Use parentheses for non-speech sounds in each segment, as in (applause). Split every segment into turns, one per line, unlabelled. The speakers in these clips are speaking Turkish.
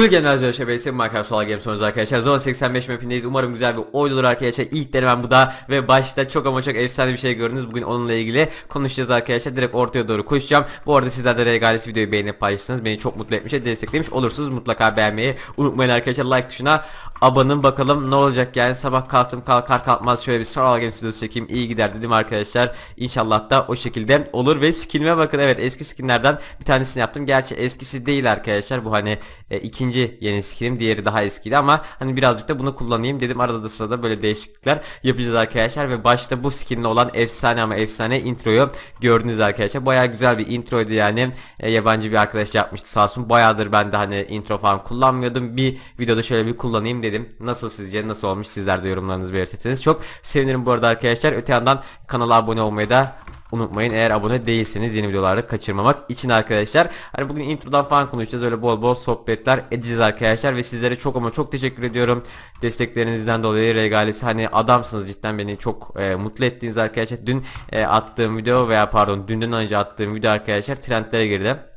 Bugün genel ölçebilisi Minecraft Solar Game sonucu arkadaşlar. Zone 85 mapindeyiz. Umarım güzel bir oyun olur arkadaşlar. İlk denemem bu da ve başta çok ama çok efsane bir şey gördünüz. Bugün onunla ilgili konuşacağız arkadaşlar. Direkt ortaya doğru koşacağım. Bu arada sizler de Regalis videoyu beğenip paylaşırsanız beni çok mutlu etmiş desteklemiş olursunuz. Mutlaka beğenmeyi unutmayın arkadaşlar. Like tuşuna abanın bakalım ne olacak yani sabah kalktım kalkar kalkmaz şöyle bir Solar Game Studios çekeyim iyi gider dedim arkadaşlar inşallah da o şekilde olur ve skinime bakın evet eski skinlerden bir tanesini yaptım gerçi eskisi değil arkadaşlar bu hani e, ikinci yeni skinim diğeri daha eskiydi ama hani birazcık da bunu kullanayım dedim arada da sırada böyle değişiklikler yapacağız arkadaşlar ve başta bu skinle olan efsane ama efsane introyu gördünüz arkadaşlar baya güzel bir introydu yani e, yabancı bir arkadaş yapmıştı sağ olsun bayağıdır ben de hani intro falan kullanmıyordum bir videoda şöyle bir kullanayım dedim dedim. Nasıl sizce nasıl olmuş sizler de yorumlarınızı belirtirseniz çok sevinirim bu arada arkadaşlar. Öte yandan kanala abone olmayı da unutmayın. Eğer abone değilseniz yeni videolarda kaçırmamak için arkadaşlar. Hani bugün introdan falan konuşacağız. Öyle bol bol sohbetler edeceğiz arkadaşlar. Ve sizlere çok ama çok teşekkür ediyorum. Desteklerinizden dolayı regalesi hani adamsınız cidden beni çok e, mutlu ettiğiniz arkadaşlar. Dün e, attığım video veya pardon dünden önce attığım video arkadaşlar trendlere girdi.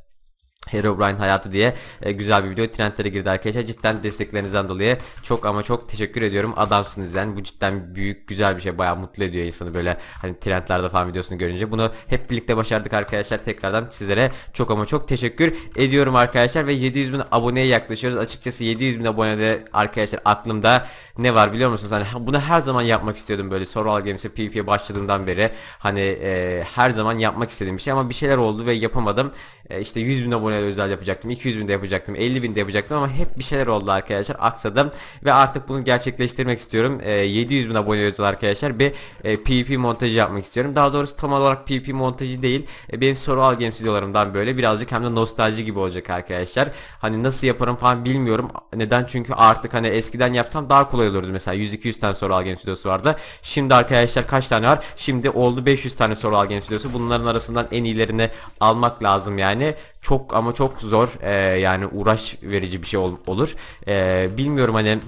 Herobrine hayatı diye e, güzel bir video trendlere girdi arkadaşlar. Cidden desteklerinizden dolayı çok ama çok teşekkür ediyorum. Adamsınız yani. Bu cidden büyük güzel bir şey. Bayağı mutlu ediyor insanı böyle hani trendlerde falan videosunu görünce. Bunu hep birlikte başardık arkadaşlar. Tekrardan sizlere çok ama çok teşekkür ediyorum arkadaşlar ve 700 bin aboneye yaklaşıyoruz. Açıkçası 700 bin abonede arkadaşlar aklımda ne var biliyor musunuz? Hani bunu her zaman yapmak istiyordum böyle. Soral Games'e PVP başladığından beri hani e, her zaman yapmak istediğim bir şey ama bir şeyler oldu ve yapamadım. E, işte 100 bin abone aboneli özel yapacaktım. 200 bin de yapacaktım. 50 bin de yapacaktım ama hep bir şeyler oldu arkadaşlar. Aksadım ve artık bunu gerçekleştirmek istiyorum. E, ee, 700 bin abone özel arkadaşlar. Bir e, PvP montajı yapmak istiyorum. Daha doğrusu tam olarak PvP montajı değil. E, benim soru al games videolarımdan böyle birazcık hem de nostalji gibi olacak arkadaşlar. Hani nasıl yaparım falan bilmiyorum. Neden? Çünkü artık hani eskiden yapsam daha kolay olurdu. Mesela 100-200 tane soru al games videosu vardı. Şimdi arkadaşlar kaç tane var? Şimdi oldu 500 tane soru al games videosu. Bunların arasından en iyilerini almak lazım yani. Çok ama ama çok zor e, yani uğraş verici bir şey ol, olur. E, bilmiyorum hani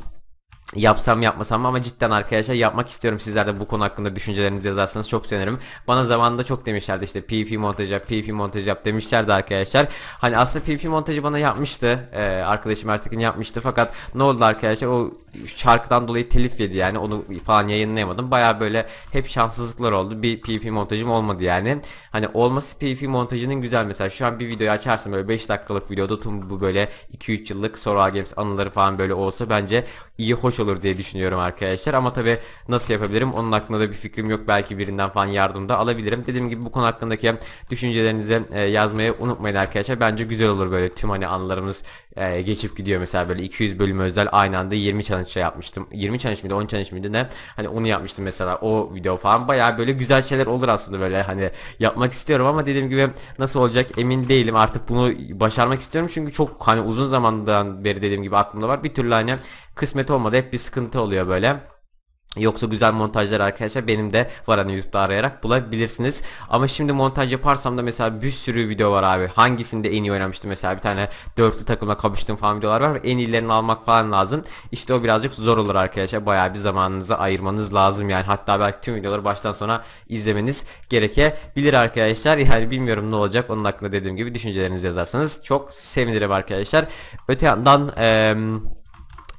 yapsam yapmasam ama cidden arkadaşlar yapmak istiyorum. Sizler de bu konu hakkında düşüncelerinizi yazarsanız çok sevinirim. Bana zamanında çok demişlerdi işte PvP montaj yap, PvP montaj yap demişlerdi arkadaşlar. Hani aslında PvP montajı bana yapmıştı. Ee, arkadaşım Ertekin yapmıştı fakat ne oldu arkadaşlar o şarkıdan dolayı telif yedi yani onu falan yayınlayamadım. Baya böyle hep şanssızlıklar oldu. Bir PvP montajım olmadı yani. Hani olması PvP montajının güzel mesela şu an bir videoyu açarsam böyle 5 dakikalık videoda tüm bu böyle 2-3 yıllık Sora Games anıları falan böyle olsa bence iyi hoş olur olur diye düşünüyorum arkadaşlar. Ama tabi nasıl yapabilirim onun hakkında da bir fikrim yok. Belki birinden falan yardım da alabilirim. Dediğim gibi bu konu hakkındaki düşüncelerinizi e, yazmayı unutmayın arkadaşlar. Bence güzel olur böyle tüm hani anılarımız e, geçip gidiyor. Mesela böyle 200 bölüm özel aynı anda 20 challenge şey yapmıştım. 20 challenge miydi 10 challenge miydi ne? Hani onu yapmıştım mesela o video falan. Baya böyle güzel şeyler olur aslında böyle hani yapmak istiyorum ama dediğim gibi nasıl olacak emin değilim. Artık bunu başarmak istiyorum çünkü çok hani uzun zamandan beri dediğim gibi aklımda var. Bir türlü hani Kısmet olmadı hep bir sıkıntı oluyor böyle. Yoksa güzel montajlar arkadaşlar benim de var hani YouTube'da arayarak bulabilirsiniz. Ama şimdi montaj yaparsam da mesela bir sürü video var abi. Hangisinde en iyi oynamıştım mesela bir tane dörtlü takımla kapıştım falan videolar var. En iyilerini almak falan lazım. İşte o birazcık zor olur arkadaşlar. Bayağı bir zamanınızı ayırmanız lazım yani. Hatta belki tüm videoları baştan sona izlemeniz gerekebilir arkadaşlar. Yani bilmiyorum ne olacak. Onun hakkında dediğim gibi düşüncelerinizi yazarsanız çok sevinirim arkadaşlar. Öte yandan... Ee,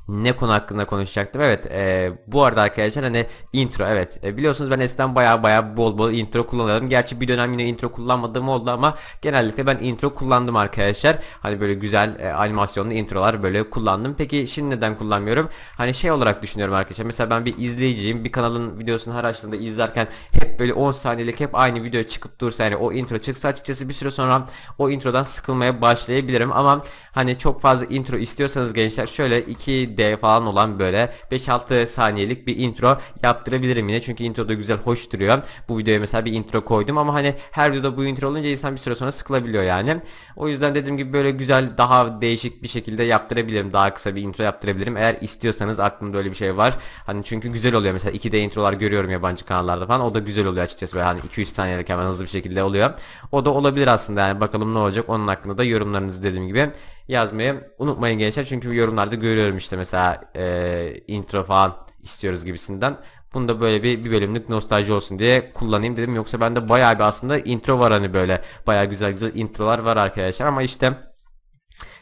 ne konu hakkında konuşacaktım. Evet e, bu arada arkadaşlar hani intro evet e, biliyorsunuz ben eskiden baya baya bol bol intro kullanıyordum. Gerçi bir dönem yine intro kullanmadığım oldu ama genellikle ben intro kullandım arkadaşlar. Hani böyle güzel e, animasyonlu introlar böyle kullandım. Peki şimdi neden kullanmıyorum? Hani şey olarak düşünüyorum arkadaşlar. Mesela ben bir izleyiciyim. Bir kanalın videosunu her açtığımda izlerken hep böyle 10 saniyelik hep aynı video çıkıp dursa yani o intro çıksa açıkçası bir süre sonra o introdan sıkılmaya başlayabilirim ama hani çok fazla intro istiyorsanız gençler şöyle iki D falan olan böyle 5-6 saniyelik bir intro yaptırabilirim yine. Çünkü intro da güzel hoş duruyor. Bu videoya mesela bir intro koydum ama hani her videoda bu intro olunca insan bir süre sonra sıkılabiliyor yani. O yüzden dediğim gibi böyle güzel daha değişik bir şekilde yaptırabilirim. Daha kısa bir intro yaptırabilirim. Eğer istiyorsanız aklımda öyle bir şey var. Hani çünkü güzel oluyor mesela 2D introlar görüyorum yabancı kanallarda falan. O da güzel oluyor açıkçası böyle hani 2-3 saniyelik hemen hızlı bir şekilde oluyor. O da olabilir aslında yani bakalım ne olacak onun hakkında da yorumlarınızı dediğim gibi yazmayı unutmayın gençler. Çünkü yorumlarda görüyorum işte mesela e, intro falan istiyoruz gibisinden. Bunu da böyle bir, bir bölümlük nostalji olsun diye kullanayım dedim. Yoksa bende bayağı bir aslında intro var hani böyle. Bayağı güzel güzel introlar var arkadaşlar ama işte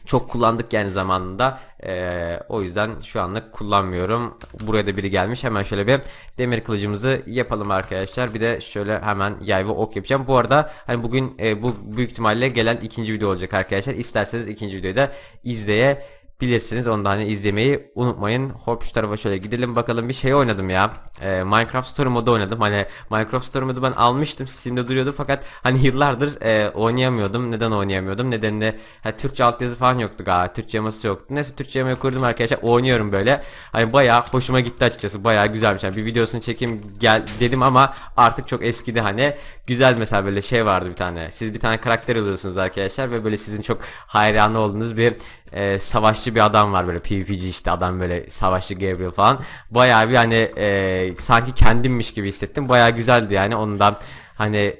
çok kullandık yani zamanında. Ee, o yüzden şu anlık kullanmıyorum. Buraya da biri gelmiş. Hemen şöyle bir demir kılıcımızı yapalım arkadaşlar. Bir de şöyle hemen yay ve ok yapacağım. Bu arada hani bugün e, bu büyük ihtimalle gelen ikinci video olacak arkadaşlar. İsterseniz ikinci videoyu da izleye bilirsiniz. Onu hani izlemeyi unutmayın. Hop şu tarafa şöyle gidelim bakalım. Bir şey oynadım ya. Ee, Minecraft Story modu oynadım. Hani Minecraft Story modu ben almıştım. Steam'de duruyordu fakat hani yıllardır e, oynayamıyordum. Neden oynayamıyordum? Nedeni de ha, Türkçe altyazı falan yoktu galiba. Türkçe yaması yoktu. Neyse Türkçe yamayı kurdum arkadaşlar. Oynuyorum böyle. Hani bayağı hoşuma gitti açıkçası. Bayağı güzelmiş. Yani bir videosunu çekeyim gel dedim ama artık çok eskidi hani. Güzel mesela böyle şey vardı bir tane. Siz bir tane karakter oluyorsunuz arkadaşlar ve böyle sizin çok hayranı olduğunuz bir e, savaşçı bir adam var böyle PvP'ci işte adam böyle savaşçı Gabriel falan. Bayağı bir hani e, sanki kendimmiş gibi hissettim. Bayağı güzeldi yani ondan hani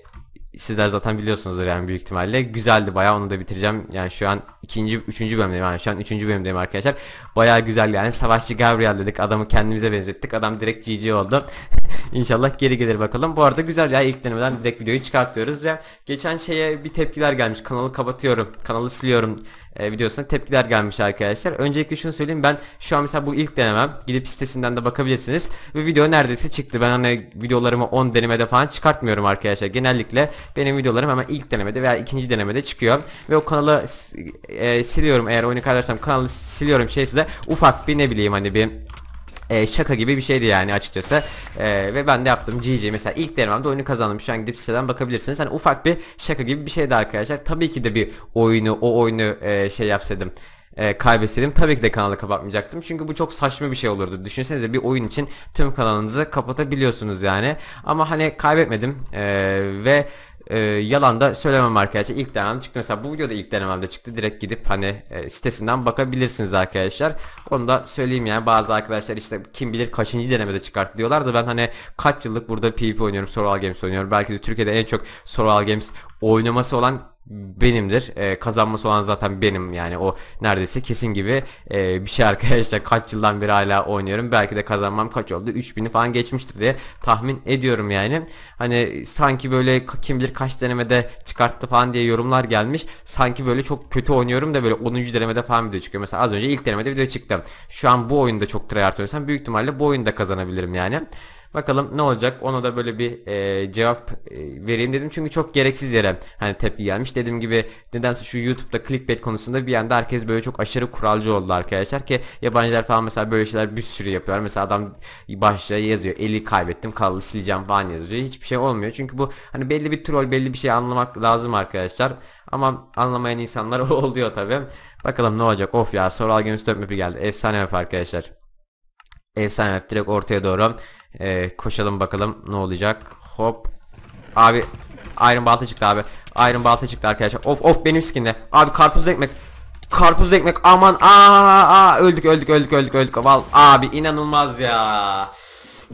sizler zaten biliyorsunuzdur yani büyük ihtimalle. Güzeldi bayağı onu da bitireceğim. Yani şu an ikinci, üçüncü bölümdeyim. Yani şu an üçüncü bölümdeyim arkadaşlar. Bayağı güzel yani. Savaşçı Gabriel dedik. Adamı kendimize benzettik. Adam direkt GG oldu. (laughs) İnşallah geri gelir bakalım. Bu arada güzel ya. ilk denemeden direkt videoyu çıkartıyoruz ve geçen şeye bir tepkiler gelmiş. Kanalı kapatıyorum. Kanalı siliyorum e, videosuna tepkiler gelmiş arkadaşlar. Öncelikle şunu söyleyeyim ben şu an mesela bu ilk denemem. Gidip sitesinden de bakabilirsiniz. Ve video neredeyse çıktı. Ben hani videolarımı 10 denemede falan çıkartmıyorum arkadaşlar. Genellikle benim videolarım hemen ilk denemede veya ikinci denemede çıkıyor. Ve o kanalı e, siliyorum eğer oyunu kaybedersem kanalı siliyorum şeyse de ufak bir ne bileyim hani bir e, şaka gibi bir şeydi yani açıkçası e, ve ben de yaptım GG mesela ilk denememde oyunu kazandım şu an gidip siteden bakabilirsiniz hani ufak bir şaka gibi bir şeydi arkadaşlar tabii ki de bir oyunu o oyunu e, şey yapsaydım e, kaybetseydim tabii ki de kanalı kapatmayacaktım. Çünkü bu çok saçma bir şey olurdu. Düşünsenize bir oyun için tüm kanalınızı kapatabiliyorsunuz yani. Ama hani kaybetmedim e, ve e, yalan da söylemem arkadaşlar. İlk denemem çıktı. Mesela bu videoda ilk denememde çıktı. Direkt gidip hani e, sitesinden bakabilirsiniz arkadaşlar. Onu da söyleyeyim yani bazı arkadaşlar işte kim bilir kaçıncı denemede çıkarttı diyorlar da ben hani kaç yıllık burada PvP oynuyorum, Survival Games oynuyorum. Belki de Türkiye'de en çok Survival Games oynaması olan Hmm. benimdir. E, kazanması olan zaten benim yani o neredeyse kesin gibi e, bir şey arkadaşlar (laughs) kaç yıldan beri hala oynuyorum. Belki de kazanmam kaç oldu? 3000'i falan geçmiştir diye tahmin ediyorum yani. Hani sanki böyle kim bilir kaç denemede çıkarttı falan diye yorumlar gelmiş. Sanki böyle çok kötü oynuyorum da böyle 10. denemede falan video çıkıyor. Mesela az önce ilk denemede video çıktım. Şu an bu oyunda çok tryhard oynuyorsam büyük ihtimalle bu oyunda kazanabilirim yani. Bakalım ne olacak ona da böyle bir e, cevap e, vereyim dedim. Çünkü çok gereksiz yere hani tepki gelmiş. Dediğim gibi nedense şu YouTube'da clickbait konusunda bir anda herkes böyle çok aşırı kuralcı oldu arkadaşlar. Ki yabancılar falan mesela böyle şeyler bir sürü yapıyorlar. Mesela adam başlığa yazıyor eli kaybettim kanalı sileceğim falan yazıyor. Hiçbir şey olmuyor. Çünkü bu hani belli bir troll belli bir şey anlamak lazım arkadaşlar. Ama anlamayan insanlar (laughs) oluyor tabi. Bakalım ne olacak. Of ya Soral Games 4 geldi. Efsane map arkadaşlar. Efsane map direkt ortaya doğru ee, koşalım bakalım ne olacak. Hop. Abi Iron balta çıktı abi. Iron balta çıktı arkadaşlar. Of of benim skinde. Abi karpuz ekmek. karpuz ekmek. Aman aa, aa öldük öldük öldük öldük öldük. Val abi inanılmaz ya.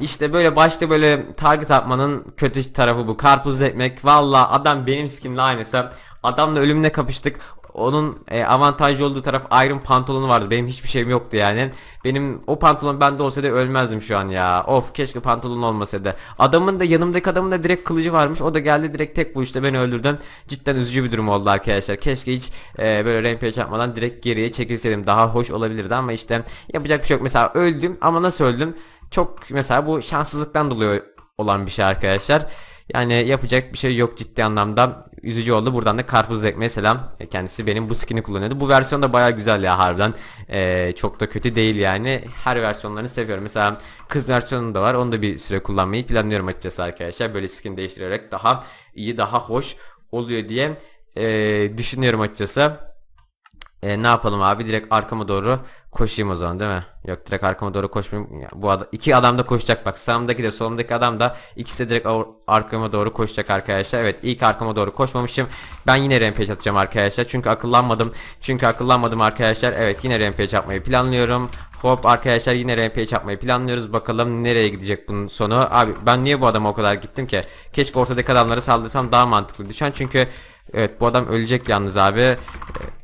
İşte böyle başta böyle target atmanın kötü tarafı bu. karpuz ekmek. Valla adam benim skinle aynısı. Adamla ölümle kapıştık. Onun e, avantajlı olduğu taraf Iron pantolonu vardı. Benim hiçbir şeyim yoktu yani. Benim o pantolon bende olsaydı ölmezdim şu an ya. Of keşke pantolon olmasaydı. Adamın da yanımdaki adamın da direkt kılıcı varmış. O da geldi direkt tek vuruşla beni öldürdü. Cidden üzücü bir durum oldu arkadaşlar. Keşke hiç e, böyle rampage yapmadan direkt geriye çekilseydim. Daha hoş olabilirdi ama işte yapacak bir şey yok. Mesela öldüm ama nasıl öldüm? Çok mesela bu şanssızlıktan dolayı olan bir şey arkadaşlar. Yani yapacak bir şey yok ciddi anlamda. Üzücü oldu. Buradan da Karpuz Ekmeğe selam. E, kendisi benim bu skin'i kullanıyordu. Bu versiyon da baya güzel ya harbiden. Ee, çok da kötü değil yani. Her versiyonlarını seviyorum. Mesela kız versiyonunda var. Onu da bir süre kullanmayı planlıyorum açıkçası arkadaşlar. Böyle skin değiştirerek daha iyi daha hoş oluyor diye e, düşünüyorum açıkçası. E, ne yapalım abi direkt arkama doğru koşayım o zaman değil mi? Yok direkt arkama doğru koşmayayım. Ya, bu ad iki adam da koşacak bak sağımdaki de solumdaki adam da ikisi de direkt arkama doğru koşacak arkadaşlar. Evet ilk arkama doğru koşmamışım. Ben yine rampage atacağım arkadaşlar. Çünkü akıllanmadım. Çünkü akıllanmadım arkadaşlar. Evet yine rampage atmayı planlıyorum. Hop arkadaşlar yine rampage yapmayı planlıyoruz. Bakalım nereye gidecek bunun sonu. Abi ben niye bu adama o kadar gittim ki? Keşke ortadaki adamları saldırsam daha mantıklı düşen. Çünkü evet bu adam ölecek yalnız abi. E,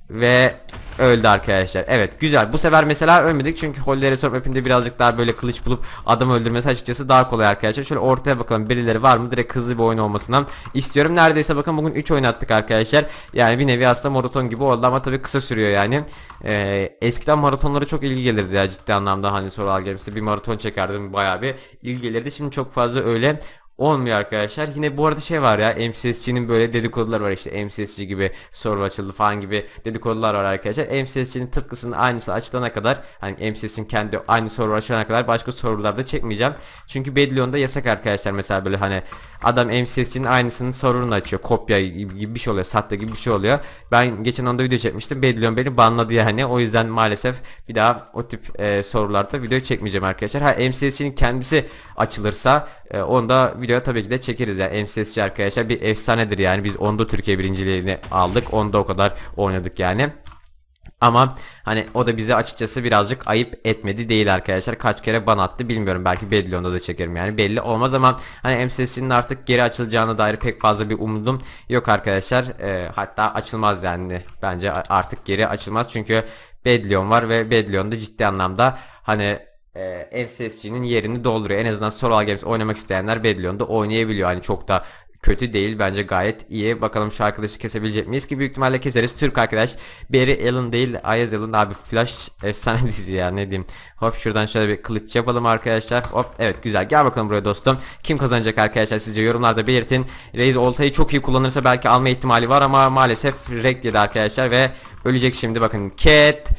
ve öldü arkadaşlar. Evet güzel. Bu sefer mesela ölmedik çünkü Holy Resort mapinde birazcık daha böyle kılıç bulup adam öldürmesi açıkçası daha kolay arkadaşlar. Şöyle ortaya bakalım birileri var mı? Direkt hızlı bir oyun olmasından istiyorum. Neredeyse bakın bugün 3 oynattık arkadaşlar. Yani bir nevi aslında maraton gibi oldu ama tabii kısa sürüyor yani. Ee, eskiden maratonlara çok ilgi gelirdi ya ciddi anlamda hani sorular gelmişti. Bir maraton çekerdim bayağı bir ilgi gelirdi. Şimdi çok fazla öyle olmuyor arkadaşlar. Yine bu arada şey var ya MCSC'nin böyle dedikodular var işte MCSC gibi soru açıldı falan gibi dedikodular var arkadaşlar. MCSC'nin tıpkısının aynısı açılana kadar hani MCSC'nin kendi aynı soru açılana kadar başka sorularda çekmeyeceğim. Çünkü Bedlion'da yasak arkadaşlar mesela böyle hani adam MCSC'nin aynısının sorununu açıyor. Kopya gibi bir şey oluyor. Satta gibi bir şey oluyor. Ben geçen onda video çekmiştim. Bedlion beni banladı yani. O yüzden maalesef bir daha o tip e, sorularda video çekmeyeceğim arkadaşlar. Ha MCSC'nin kendisi açılırsa e, onda video video tabii ki de çekeriz yani MCSC arkadaşlar bir efsanedir yani biz onda Türkiye birinciliğini aldık onda o kadar oynadık yani. Ama hani o da bize açıkçası birazcık ayıp etmedi değil arkadaşlar. Kaç kere ban attı bilmiyorum. Belki Bedlion'da da çekerim yani belli olmaz ama hani MSS'nin artık geri açılacağına dair pek fazla bir umudum yok arkadaşlar. E, hatta açılmaz yani bence artık geri açılmaz. Çünkü Bedlion var ve Bedlion'da ciddi anlamda hani e, yerini dolduruyor. En azından Solar Games oynamak isteyenler Babylon'da oynayabiliyor. Hani çok da kötü değil bence gayet iyi. Bakalım şu arkadaşı kesebilecek miyiz ki büyük ihtimalle keseriz. Türk arkadaş Barry Allen değil Ayaz Allen abi Flash efsane (laughs) dizi ya ne diyeyim. Hop şuradan şöyle bir kılıç yapalım arkadaşlar. Hop evet güzel gel bakalım buraya dostum. Kim kazanacak arkadaşlar sizce yorumlarda belirtin. Reis oltayı çok iyi kullanırsa belki alma ihtimali var ama maalesef rek yedi arkadaşlar ve ölecek şimdi bakın. Cat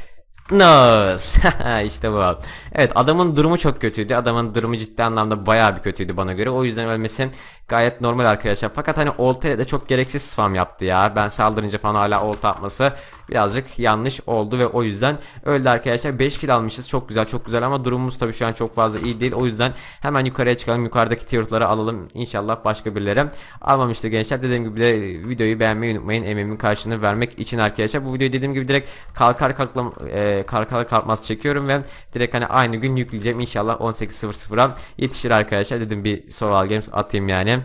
Nose. (laughs) işte bu. Evet adamın durumu çok kötüydü. Adamın durumu ciddi anlamda bayağı bir kötüydü bana göre. O yüzden ölmesi gayet normal arkadaşlar. Fakat hani oltaya da çok gereksiz spam yaptı ya. Ben saldırınca falan hala olta atması birazcık yanlış oldu ve o yüzden öldü arkadaşlar. 5 kill almışız. Çok güzel çok güzel ama durumumuz tabi şu an çok fazla iyi değil. O yüzden hemen yukarıya çıkalım. Yukarıdaki tiyotları alalım. inşallah başka birileri almamıştır gençler. Dediğim gibi de videoyu beğenmeyi unutmayın. Emeğimin karşılığını vermek için arkadaşlar. Bu videoyu dediğim gibi direkt kalkar kalklam, e, kalkar kalkmaz çekiyorum ve direkt hani aynı gün yükleyeceğim. İnşallah 18.00'a yetişir arkadaşlar. Dedim bir Soral Games atayım yani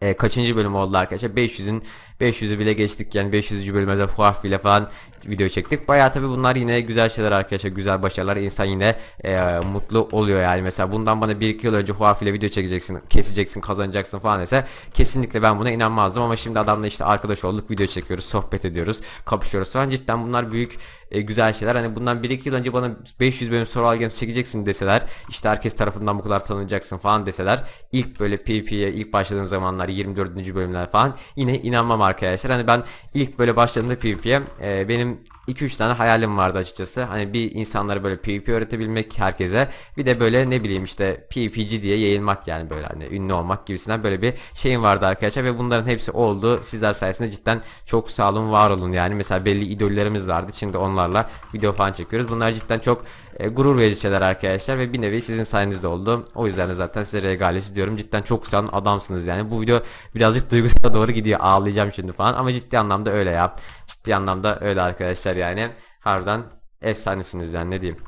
e, kaçıncı bölüm oldu arkadaşlar? 500'ün 500'ü bile geçtik yani 500. bölüme fuaf bile falan video çektik. Baya tabii bunlar yine güzel şeyler arkadaşlar. Güzel başarılar. İnsan yine e, mutlu oluyor yani. Mesela bundan bana 1-2 yıl önce Huawei ile video çekeceksin, keseceksin, kazanacaksın falan dese kesinlikle ben buna inanmazdım ama şimdi adamla işte arkadaş olduk. Video çekiyoruz, sohbet ediyoruz, kapışıyoruz falan. Cidden bunlar büyük e, güzel şeyler. Hani bundan 1-2 yıl önce bana 500 bölüm soru algem çekeceksin deseler işte herkes tarafından bu kadar tanınacaksın falan deseler ilk böyle PvP'ye ilk başladığım zamanlar 24. bölümler falan yine inanmam arkadaşlar. Hani ben ilk böyle başladığımda PvP'ye e, benim and 2-3 tane hayalim vardı açıkçası. Hani bir insanlara böyle PvP öğretebilmek herkese. Bir de böyle ne bileyim işte PvP'ci diye yayılmak yani böyle hani ünlü olmak gibisinden böyle bir şeyim vardı arkadaşlar. Ve bunların hepsi oldu. Sizler sayesinde cidden çok sağ olun var olun yani. Mesela belli idollerimiz vardı. Şimdi onlarla video falan çekiyoruz. Bunlar cidden çok e, gurur verici şeyler arkadaşlar. Ve bir nevi sizin sayenizde oldu. O yüzden de zaten size regalesi diyorum. Cidden çok sağ olun adamsınız yani. Bu video birazcık duygusal doğru gidiyor. Ağlayacağım şimdi falan. Ama ciddi anlamda öyle ya. Ciddi anlamda öyle arkadaşlar arkadaşlar yani harbiden efsanesiniz yani ne diyeyim.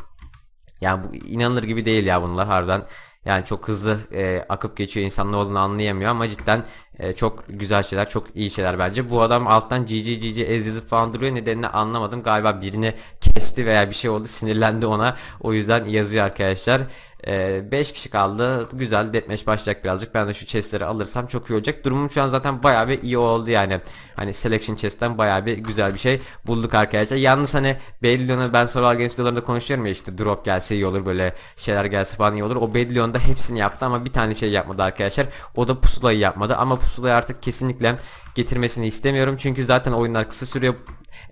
Yani bu inanılır gibi değil ya bunlar harbiden. Yani çok hızlı e, akıp geçiyor insan ne olduğunu anlayamıyor ama cidden e, çok güzel şeyler çok iyi şeyler bence. Bu adam alttan GG GG ez falan duruyor nedenini anlamadım galiba birini kesti veya bir şey oldu sinirlendi ona o yüzden yazıyor arkadaşlar. Ee, 5 kişi kaldı. Güzel detmeş başlayacak birazcık. Ben de şu chestleri alırsam çok iyi olacak. Durumum şu an zaten bayağı bir iyi oldu yani. Hani selection chest'ten bayağı bir güzel bir şey bulduk arkadaşlar. Yalnız hani Bedlion'a ben soru Games videolarında konuşuyorum ya işte drop gelse iyi olur böyle şeyler gelse falan iyi olur. O Bedlion'da hepsini yaptı ama bir tane şey yapmadı arkadaşlar. O da pusulayı yapmadı ama pusulayı artık kesinlikle getirmesini istemiyorum. Çünkü zaten oyunlar kısa sürüyor.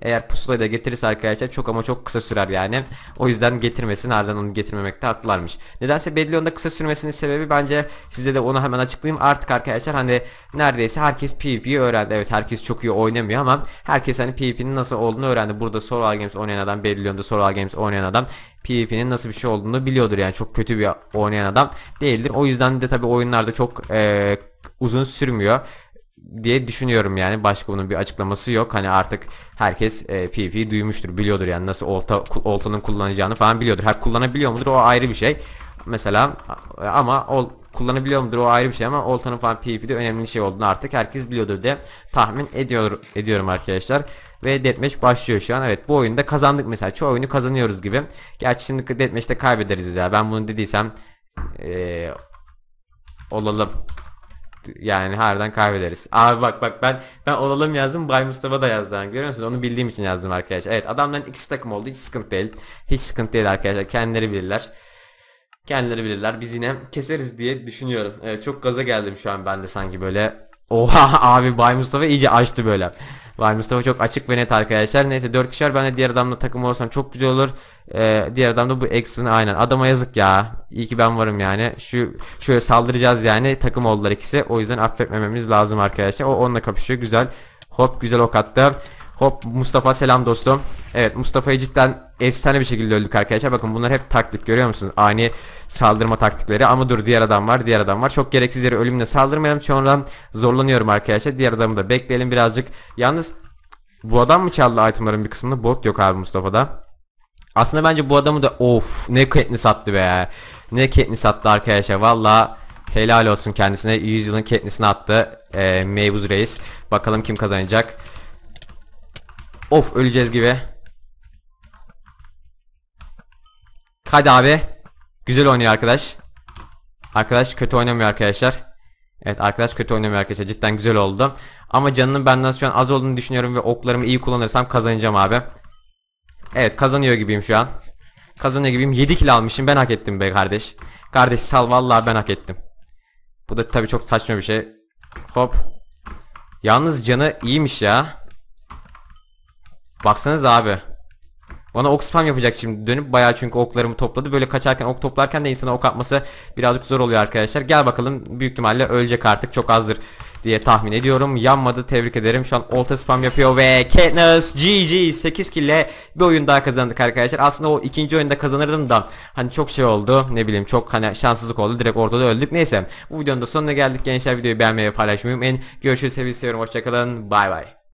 Eğer pusulayı da getirirse arkadaşlar çok ama çok kısa sürer yani. O yüzden getirmesin ardından onu getirmemekte haklılarmış. Nedense Bedlion'da kısa sürmesinin sebebi bence size de onu hemen açıklayayım. Artık arkadaşlar hani neredeyse herkes PvP'yi öğrendi. Evet herkes çok iyi oynamıyor ama herkes hani PvP'nin nasıl olduğunu öğrendi. Burada Solar Games oynayan adam Bedlion'da Solar Games oynayan adam PvP'nin nasıl bir şey olduğunu biliyordur yani çok kötü bir oynayan adam değildir. O yüzden de tabi oyunlarda çok e, uzun sürmüyor diye düşünüyorum yani. Başka bunun bir açıklaması yok. Hani artık herkes e, PvP duymuştur, biliyordur yani nasıl olta oltanın kullanacağını falan biliyordur. Ha kullanabiliyor mudur o ayrı bir şey. Mesela ama ol, kullanabiliyor mudur o ayrı bir şey ama oltanın falan PvP'de önemli bir şey olduğunu artık herkes biliyordur diye tahmin ediyor ediyorum arkadaşlar. Ve deathmatch başlıyor şu an. Evet bu oyunda kazandık mesela. Çoğu oyunu kazanıyoruz gibi. Gerçi şimdi deathmatch'te kaybederiz ya. Ben bunu dediysem ee, olalım yani harbiden kaybederiz. Abi bak bak ben ben olalım yazdım. Bay Mustafa da yazdı. Görüyor musunuz? Onu bildiğim için yazdım arkadaşlar. Evet adamların ikisi takım oldu. Hiç sıkıntı değil. Hiç sıkıntı değil arkadaşlar. Kendileri bilirler. Kendileri bilirler. Biz yine keseriz diye düşünüyorum. Evet, çok gaza geldim şu an ben de sanki böyle Oha (laughs) abi Bay Mustafa iyice açtı böyle. Bay Mustafa çok açık ve net arkadaşlar. Neyse 4 kişi var. Ben de diğer adamla takım olursam çok güzel olur. Ee, diğer adam da bu X-Men aynen. Adama yazık ya. İyi ki ben varım yani. Şu şöyle saldıracağız yani. Takım oldular ikisi. O yüzden affetmememiz lazım arkadaşlar. O onunla kapışıyor. Güzel. Hop güzel ok attı. Hop Mustafa selam dostum. Evet Mustafa'yı cidden efsane bir şekilde öldük arkadaşlar. Bakın bunlar hep taktik görüyor musunuz? Ani saldırma taktikleri. Ama dur diğer adam var diğer adam var. Çok gereksiz yere ölümle saldırmayalım. Sonra zorlanıyorum arkadaşlar. Diğer adamı da bekleyelim birazcık. Yalnız bu adam mı çaldı itemların bir kısmını? Bot yok abi Mustafa'da. Aslında bence bu adamı da of ne ketni sattı be. Ne ketni sattı arkadaşlar. Valla helal olsun kendisine. 100 yılın ketnisini attı. Ee, Meybuz Reis. Bakalım kim kazanacak. Of öleceğiz gibi. Hadi abi. Güzel oynuyor arkadaş. Arkadaş kötü oynamıyor arkadaşlar. Evet arkadaş kötü oynamıyor arkadaşlar. Cidden güzel oldu. Ama canının benden şu an az olduğunu düşünüyorum ve oklarımı iyi kullanırsam kazanacağım abi. Evet kazanıyor gibiyim şu an. Kazanıyor gibiyim. 7 kill almışım. Ben hak ettim be kardeş. Kardeş sal vallahi ben hak ettim. Bu da tabii çok saçma bir şey. Hop. Yalnız canı iyiymiş ya. Baksanız abi. Bana ok spam yapacak şimdi dönüp bayağı çünkü oklarımı topladı. Böyle kaçarken ok toplarken de insana ok atması birazcık zor oluyor arkadaşlar. Gel bakalım büyük ihtimalle ölecek artık çok azdır diye tahmin ediyorum. Yanmadı tebrik ederim. Şu an olta spam yapıyor ve Katniss GG 8 kille bir oyun daha kazandık arkadaşlar. Aslında o ikinci oyunda kazanırdım da hani çok şey oldu. Ne bileyim çok hani şanssızlık oldu. Direkt ortada öldük. Neyse bu videonun da sonuna geldik. Gençler videoyu beğenmeyi ve paylaşmayı unutmayın. Görüşürüz. Hepinizi seviyorum. Hoşçakalın. Bay bay.